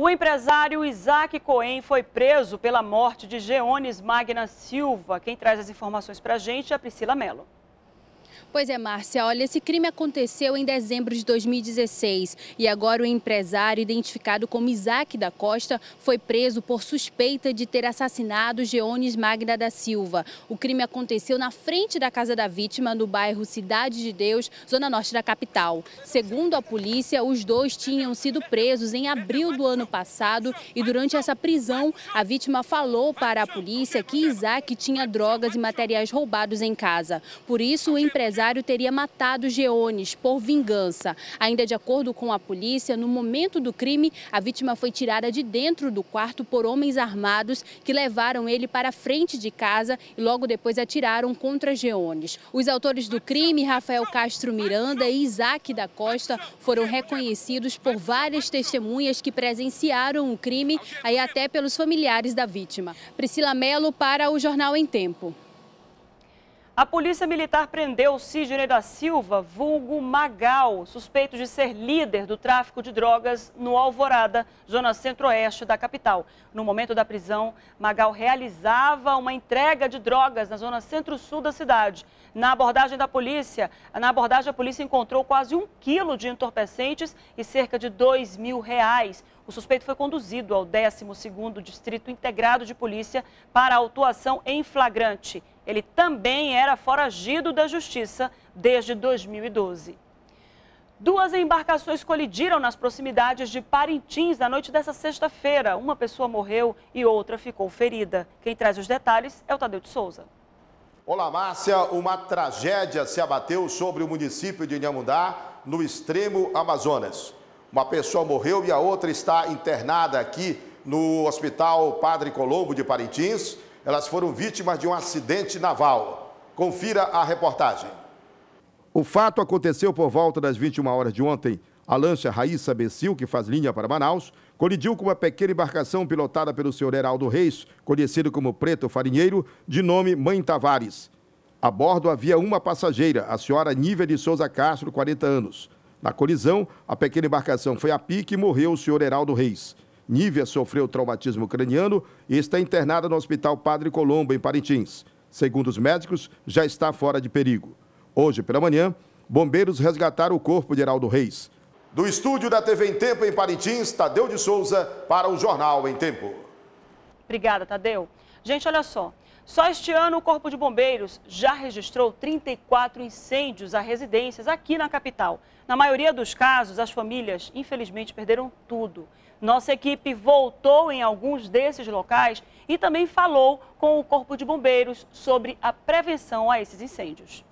O empresário Isaac Cohen foi preso pela morte de Geones Magna Silva. Quem traz as informações para a gente é a Priscila Mello. Pois é, Márcia, olha, esse crime aconteceu em dezembro de 2016 e agora o empresário, identificado como Isaac da Costa, foi preso por suspeita de ter assassinado Geones Magna da Silva. O crime aconteceu na frente da casa da vítima, no bairro Cidade de Deus, zona norte da capital. Segundo a polícia, os dois tinham sido presos em abril do ano passado e durante essa prisão, a vítima falou para a polícia que Isaac tinha drogas e materiais roubados em casa. Por isso, o empresário empresário teria matado Geones por vingança. Ainda de acordo com a polícia, no momento do crime, a vítima foi tirada de dentro do quarto por homens armados que levaram ele para a frente de casa e logo depois atiraram contra Geones. Os autores do crime, Rafael Castro Miranda e Isaac da Costa, foram reconhecidos por várias testemunhas que presenciaram o crime, aí até pelos familiares da vítima. Priscila Melo para o Jornal em Tempo. A polícia militar prendeu Sidney da Silva, vulgo Magal, suspeito de ser líder do tráfico de drogas no Alvorada, zona centro-oeste da capital. No momento da prisão, Magal realizava uma entrega de drogas na zona centro-sul da cidade. Na abordagem da polícia, na abordagem a polícia encontrou quase um quilo de entorpecentes e cerca de dois mil reais. O suspeito foi conduzido ao 12º Distrito Integrado de Polícia para autuação em flagrante. Ele também era foragido da justiça desde 2012. Duas embarcações colidiram nas proximidades de Parintins na noite dessa sexta-feira. Uma pessoa morreu e outra ficou ferida. Quem traz os detalhes é o Tadeu de Souza. Olá, Márcia. Uma tragédia se abateu sobre o município de Inhamundá, no extremo Amazonas. Uma pessoa morreu e a outra está internada aqui no Hospital Padre Colombo de Parintins. Elas foram vítimas de um acidente naval. Confira a reportagem. O fato aconteceu por volta das 21 horas de ontem. A lancha Raíssa Bessil, que faz linha para Manaus, colidiu com uma pequena embarcação pilotada pelo senhor Heraldo Reis, conhecido como Preto Farinheiro, de nome Mãe Tavares. A bordo havia uma passageira, a senhora Nívia de Souza Castro, 40 anos. Na colisão, a pequena embarcação foi a pique e morreu o senhor Heraldo Reis. Nívia sofreu traumatismo craniano e está internada no Hospital Padre Colombo, em Parintins. Segundo os médicos, já está fora de perigo. Hoje pela manhã, bombeiros resgataram o corpo de Heraldo Reis. Do estúdio da TV em Tempo, em Parintins, Tadeu de Souza, para o Jornal em Tempo. Obrigada, Tadeu. Gente, olha só. Só este ano, o Corpo de Bombeiros já registrou 34 incêndios a residências aqui na capital. Na maioria dos casos, as famílias, infelizmente, perderam tudo. Nossa equipe voltou em alguns desses locais e também falou com o Corpo de Bombeiros sobre a prevenção a esses incêndios.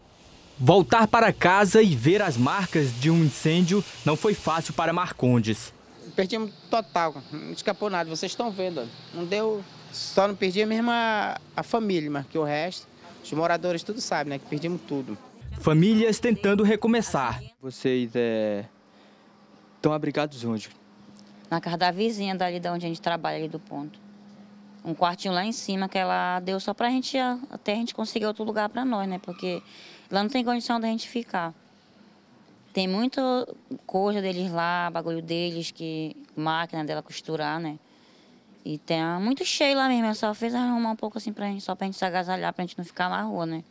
Voltar para casa e ver as marcas de um incêndio não foi fácil para Marcondes. Perdimos total, não escapou nada, vocês estão vendo. Não deu, só não perdi mesmo a, a família, mas que o resto, os moradores tudo sabem, né, que perdimos tudo. Famílias tentando recomeçar. Vocês é, estão abrigados onde? na casa da vizinha dali de onde a gente trabalha, ali do ponto. Um quartinho lá em cima que ela deu só para a gente, até a gente conseguir outro lugar para nós, né? Porque lá não tem condição da gente ficar. Tem muita coisa deles lá, bagulho deles, que máquina dela costurar, né? E tem muito cheio lá mesmo, ela só fez arrumar um pouco assim pra gente, só pra gente se agasalhar, pra gente não ficar na rua, né?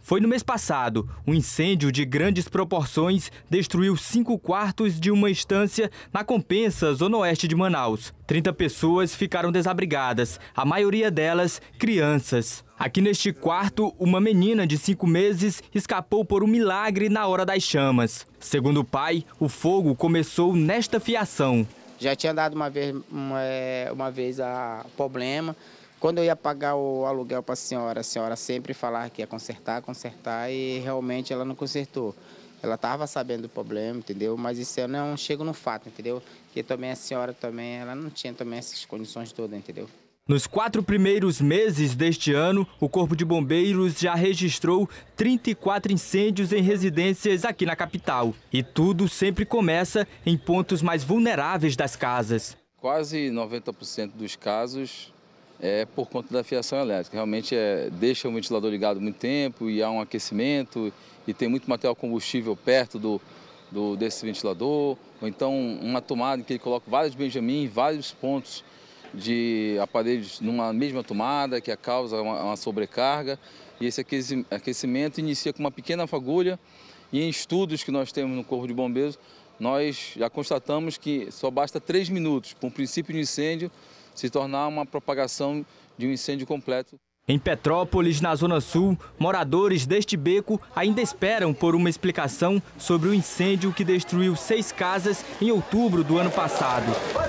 Foi no mês passado. Um incêndio de grandes proporções destruiu cinco quartos de uma estância na Compensa, zona oeste de Manaus. Trinta pessoas ficaram desabrigadas, a maioria delas crianças. Aqui neste quarto, uma menina de cinco meses escapou por um milagre na hora das chamas. Segundo o pai, o fogo começou nesta fiação. Já tinha dado uma vez, uma, é, uma vez a problema, quando eu ia pagar o aluguel para a senhora, a senhora sempre falava que ia consertar, consertar e realmente ela não consertou. Ela estava sabendo do problema, entendeu? Mas isso eu não chego no fato, entendeu? Que também a senhora também, ela não tinha também essas condições todas, entendeu? Nos quatro primeiros meses deste ano, o Corpo de Bombeiros já registrou 34 incêndios em residências aqui na capital. E tudo sempre começa em pontos mais vulneráveis das casas. Quase 90% dos casos é por conta da fiação elétrica. Realmente é, deixa o ventilador ligado muito tempo e há um aquecimento e tem muito material combustível perto do, do desse ventilador, ou então uma tomada em que ele coloca vários Benjamin, vários pontos de aparelhos numa mesma tomada, que causa uma, uma sobrecarga. E esse aquecimento inicia com uma pequena fagulha e em estudos que nós temos no Corpo de Bombeiros, nós já constatamos que só basta três minutos para um princípio de incêndio se tornar uma propagação de um incêndio completo. Em Petrópolis, na Zona Sul, moradores deste beco ainda esperam por uma explicação sobre o incêndio que destruiu seis casas em outubro do ano passado.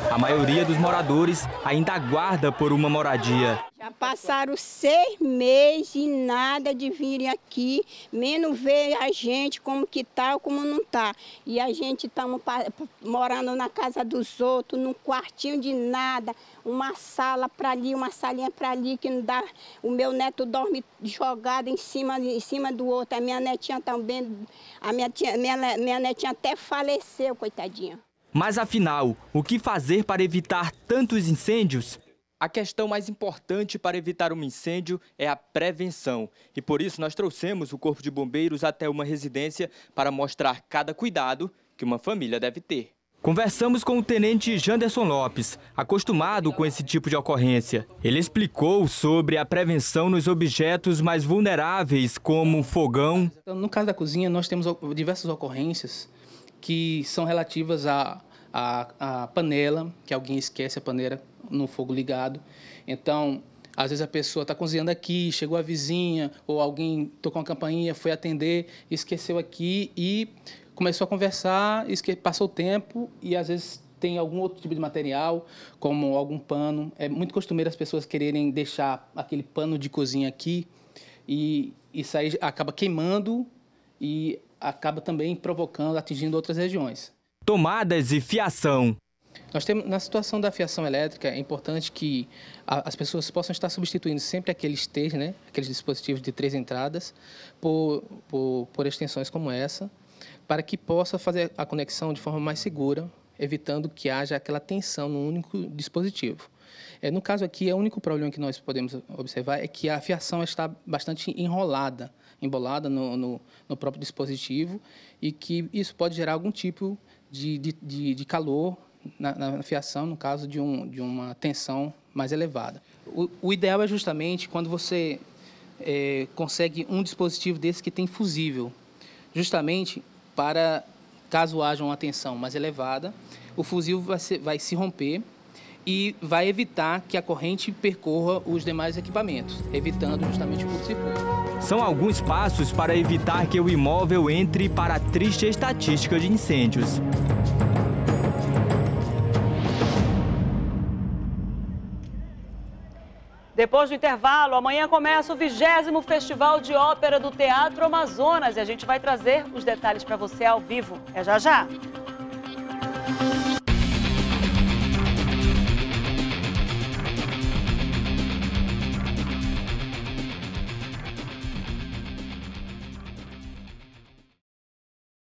A maioria dos moradores ainda aguarda por uma moradia. Passaram seis meses e nada de virem aqui, menos ver a gente como que tá ou como não tá. E a gente estamos morando na casa dos outros, num quartinho de nada, uma sala para ali, uma salinha para ali, que não dá. O meu neto dorme jogado em cima, em cima do outro. A minha netinha também, a minha, tia, minha, minha netinha até faleceu, coitadinha. Mas afinal, o que fazer para evitar tantos incêndios a questão mais importante para evitar um incêndio é a prevenção. E por isso nós trouxemos o Corpo de Bombeiros até uma residência para mostrar cada cuidado que uma família deve ter. Conversamos com o tenente Janderson Lopes, acostumado com esse tipo de ocorrência. Ele explicou sobre a prevenção nos objetos mais vulneráveis, como fogão. Então, no caso da cozinha, nós temos diversas ocorrências que são relativas a a, a panela, que alguém esquece a panela no fogo ligado. Então, às vezes a pessoa está cozinhando aqui, chegou a vizinha, ou alguém tocou uma campainha, foi atender, esqueceu aqui e começou a conversar, passou o tempo e às vezes tem algum outro tipo de material, como algum pano. É muito costumeiro as pessoas quererem deixar aquele pano de cozinha aqui e isso aí acaba queimando e acaba também provocando, atingindo outras regiões tomadas e fiação. Nós temos, na situação da fiação elétrica, é importante que a, as pessoas possam estar substituindo sempre aqueles T's, né, aqueles dispositivos de três entradas, por, por, por extensões como essa, para que possa fazer a conexão de forma mais segura, evitando que haja aquela tensão no único dispositivo. É, no caso aqui, é o único problema que nós podemos observar é que a fiação está bastante enrolada, embolada no, no, no próprio dispositivo e que isso pode gerar algum tipo de, de, de, de calor na, na, fiação, no caso de, um, de uma tensão mais elevada. O, o ideal é justamente quando você é, consegue um dispositivo desse que tem fusível, justamente para caso haja uma tensão mais elevada, o fusível vai vai se romper e vai evitar que a corrente percorra os demais equipamentos, evitando justamente o curto-circuito. São alguns passos para evitar que o imóvel entre para a triste estatística de incêndios. Depois do intervalo, amanhã começa o vigésimo Festival de Ópera do Teatro Amazonas e a gente vai trazer os detalhes para você ao vivo. É já já!